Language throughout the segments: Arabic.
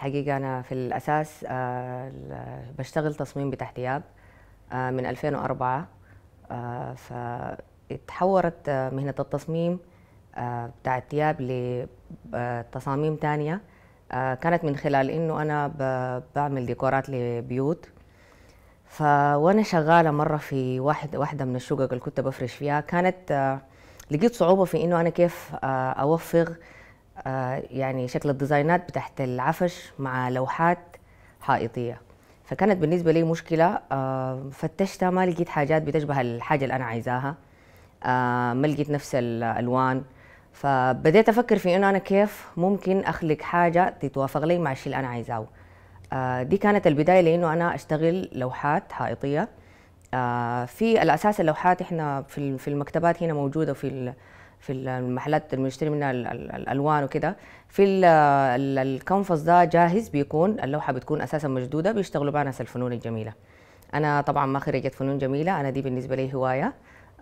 حقيقة أنا في الأساس آه، بشتغل تصميم بتاع ثياب آه، من 2004 آه، فتحورت مهنة التصميم بتاع الثياب لتصاميم تانية كانت من خلال إنه أنا بعمل ديكورات لبيوت فوانا شغالة مرة في واحد واحدة من الشقق اللي كنت بفرش فيها كانت لقيت صعوبة في إنه أنا كيف أوفر آه، يعني شكل الديزاينات بتاعت العفش مع لوحات حائطيه فكانت بالنسبه لي مشكله آه، فتشتها ما لقيت حاجات بتشبه الحاجه اللي انا عايزاها آه، ما لقيت نفس الالوان فبديت افكر في انه انا كيف ممكن اخلق حاجه تتوافق لي مع الشيء اللي انا عايزاه دي كانت البدايه لانه انا اشتغل لوحات حائطيه في الاساس اللوحات احنا في المكتبات هنا موجوده في في المحلات اللي بنشتري منها الالوان وكده في الكنفس ده جاهز بيكون اللوحه بتكون اساسا مشدوده بيشتغلوا بها ناس الفنون الجميله انا طبعا ما خرجت فنون جميله انا دي بالنسبه لي هوايه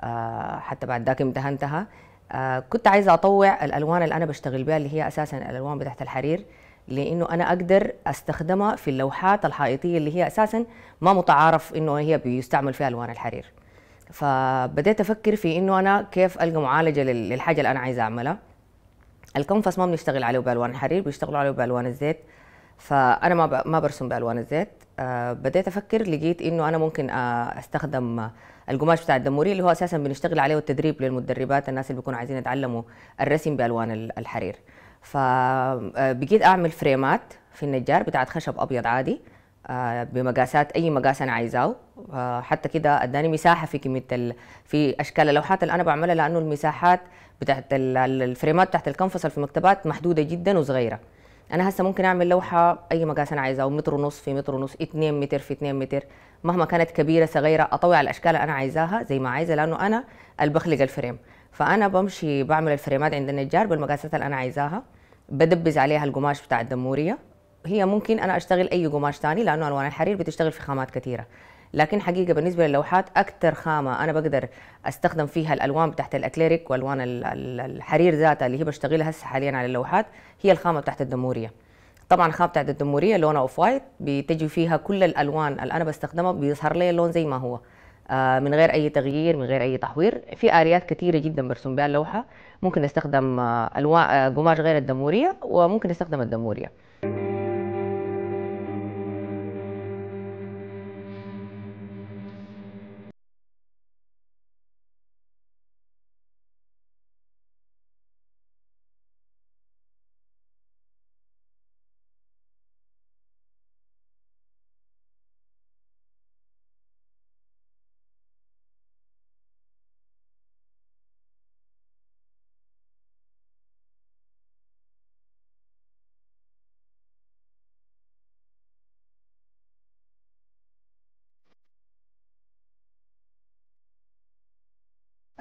آه، حتى بعد ذاك امتهنتها آه، كنت عايزه اطوع الالوان اللي انا بشتغل بها اللي هي اساسا الالوان بتاعت الحرير لانه انا اقدر استخدمها في اللوحات الحائطيه اللي هي اساسا ما متعارف انه هي بيستعمل فيها الوان الحرير فبديت افكر في انه انا كيف القى معالجه للحاجه اللي انا عايزه اعملها الكنفس ما بنشتغل عليه بالوان الحرير بيشتغلوا عليه بالوان الزيت فانا ما ما برسم بالوان الزيت آه، بديت افكر لقيت انه انا ممكن آه، استخدم القماش بتاع الدموري اللي هو اساسا بنشتغل عليه التدريب للمدربات الناس اللي بيكونوا عايزين يتعلموا الرسم بالوان الحرير فبقيت آه، اعمل فريمات في النجار بتاعت خشب ابيض عادي آه، بمقاسات اي مقاس انا عايزاه آه، حتى كده اداني مساحه في كميه في اشكال اللوحات اللي انا بعملها لانه المساحات بتاعت الفريمات بتاعت الكنفس في المكتبات محدوده جدا وصغيره انا هسه ممكن اعمل لوحه اي مقاس انا عايزاه متر ونص في متر ونص 2 متر في 2 متر مهما كانت كبيره صغيره اطوي على الاشكال اللي انا عايزاها زي ما عايزه لانه انا اللي بخلق الفريم فانا بمشي بعمل الفريمات عند النجار بالمقاسات اللي انا عايزاها بدبز عليها القماش بتاع الدموريه هي ممكن انا اشتغل اي قماش ثاني لانه الوان الحرير بتشتغل في خامات كثيره لكن حقيقه بالنسبه للوحات اكثر خامه انا بقدر استخدم فيها الالوان بتاعت الاكليريك والوان الحرير ذاتها اللي هي بشتغلها هسه حاليا على اللوحات هي الخامه بتاعت الدموريه طبعا الخامه بتاعت الدموريه لونها اوف وايت بتجي فيها كل الالوان اللي انا بستخدمها بيظهر لي اللون زي ما هو آه، من غير اي تغيير من غير اي تحوير في اليات كثيره جدا برسم بها اللوحه ممكن استخدم آه، الوان آه، قماش غير الدموريه وممكن استخدم الدموريه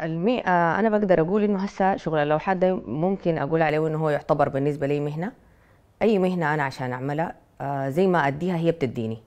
المئة آه، انا بقدر اقول انه هسه شغل اللوحات ده ممكن اقول عليه انه هو يعتبر بالنسبه لي مهنه اي مهنه انا عشان اعملها آه زي ما اديها هي بتديني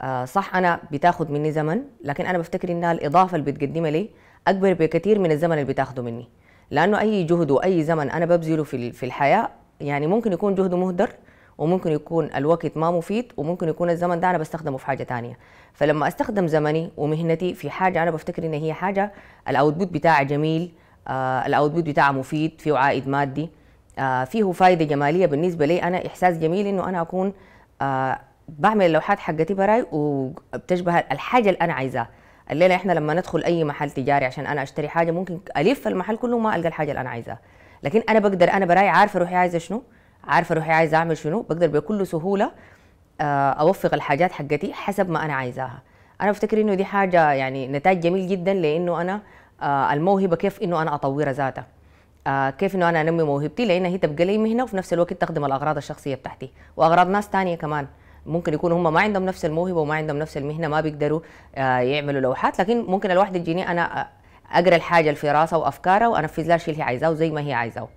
آه صح انا بتاخد مني زمن لكن انا بفتكر انها الاضافه اللي بتقدمها لي اكبر بكثير من الزمن اللي بتاخده مني لانه اي جهد واي زمن انا ببذله في الحياه يعني ممكن يكون جهده مهدر وممكن يكون الوقت ما مفيد وممكن يكون الزمن ده انا بستخدمه في حاجه تانية فلما استخدم زمني ومهنتي في حاجه انا بفتكر ان هي حاجه الاوتبوت بتاعها جميل آه الاوتبوت بتاعها مفيد فيه عائد مادي آه فيه فايده جماليه بالنسبه لي انا احساس جميل انه انا اكون آه بعمل اللوحات حقتي براي وبتشبه الحاجه اللي انا عايزاها الليله احنا لما ندخل اي محل تجاري عشان انا اشتري حاجه ممكن الف المحل كله ما القى الحاجه اللي انا عايزاها لكن انا بقدر انا براي عارفه روحي عايزه شنو عارفه روحي عايزه اعمل شنو بقدر بكل سهوله آه، اوفق الحاجات حقتي حسب ما انا عايزاها انا بفتكر انه دي حاجه يعني نتاج جميل جدا لانه انا آه، الموهبه كيف انه انا اطورها ذاتها آه، كيف انه انا انمي موهبتي لان هي تبقى لي مهنه وفي نفس الوقت تخدم الاغراض الشخصيه بتاعتي واغراض ناس تانية كمان ممكن يكونوا هم ما عندهم نفس الموهبه وما عندهم نفس المهنه ما بيقدروا يعملوا لوحات لكن ممكن الواحد يجيني انا اقرا الحاجه اللي في راسها وافكارها وانفذ لها الشيء اللي هي عايزاه وزي ما هي عايزاه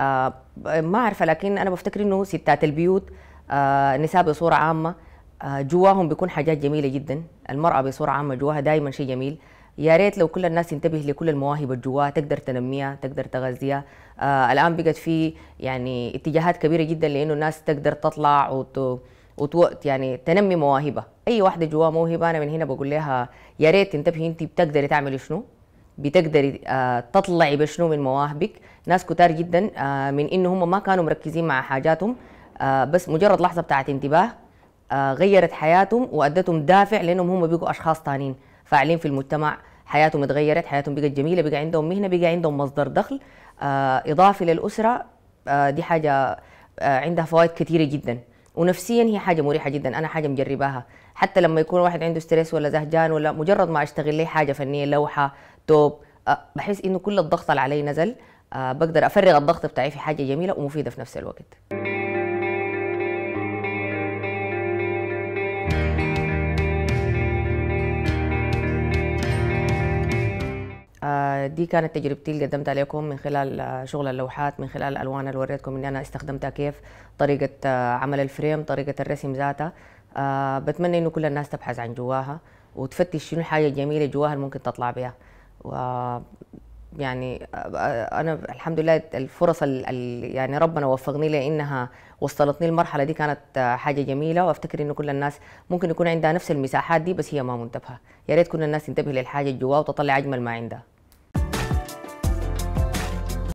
آه، ما اعرف لكن انا بفتكر انه ستات البيوت آه، نساء النساء بصوره عامه آه، جواهم بيكون حاجات جميله جدا المراه بصوره عامه جواها دائما شيء جميل يا ريت لو كل الناس تنتبه لكل المواهب اللي جواها تقدر تنميها تقدر تغذيها آه الان بقت في يعني اتجاهات كبيره جدا لانه الناس تقدر تطلع وت... وتوقت يعني تنمي مواهبها اي واحده جواها موهبه انا من هنا بقول لها يا ريت تنتبهي انت بتقدري تعملي شنو بتقدري آه، تطلعي بشنو من مواهبك ناس كتار جدا آه، من ان هم ما كانوا مركزين مع حاجاتهم آه، بس مجرد لحظه بتاعت انتباه غيرت حياتهم وادتهم دافع لانهم هم بقوا اشخاص ثانيين فاعلين في المجتمع حياتهم اتغيرت حياتهم بقت جميله بقى عندهم مهنه بقى عندهم مصدر دخل اضافي للاسره دي حاجه عندها فوائد كثيره جدا ونفسيا هي حاجه مريحه جدا انا حاجه مجرباها حتى لما يكون واحد عنده ستريس ولا زهجان ولا مجرد ما اشتغل لي حاجه فنيه لوحه توب آه، بحس انه كل الضغط اللي علي نزل آه، بقدر افرغ الضغط بتاعي في حاجه جميله ومفيده في نفس الوقت آه، دي كانت تجربتي اللي قدمتها لكم من خلال شغل اللوحات من خلال الالوان اللي وريتكم اني انا استخدمتها كيف طريقه عمل الفريم طريقه الرسم ذاتها بتمنى انه كل الناس تبحث عن جواها وتفتش شنو الحاجه الجميله جواها اللي ممكن تطلع بها و يعني انا الحمد لله الفرص يعني ربنا وفقني لانها وصلتني المرحله دي كانت حاجه جميله وافتكر انه كل الناس ممكن يكون عندها نفس المساحات دي بس هي ما منتبهه يا ريت كل الناس تنتبه للحاجه اللي جواها وتطلع اجمل ما عندها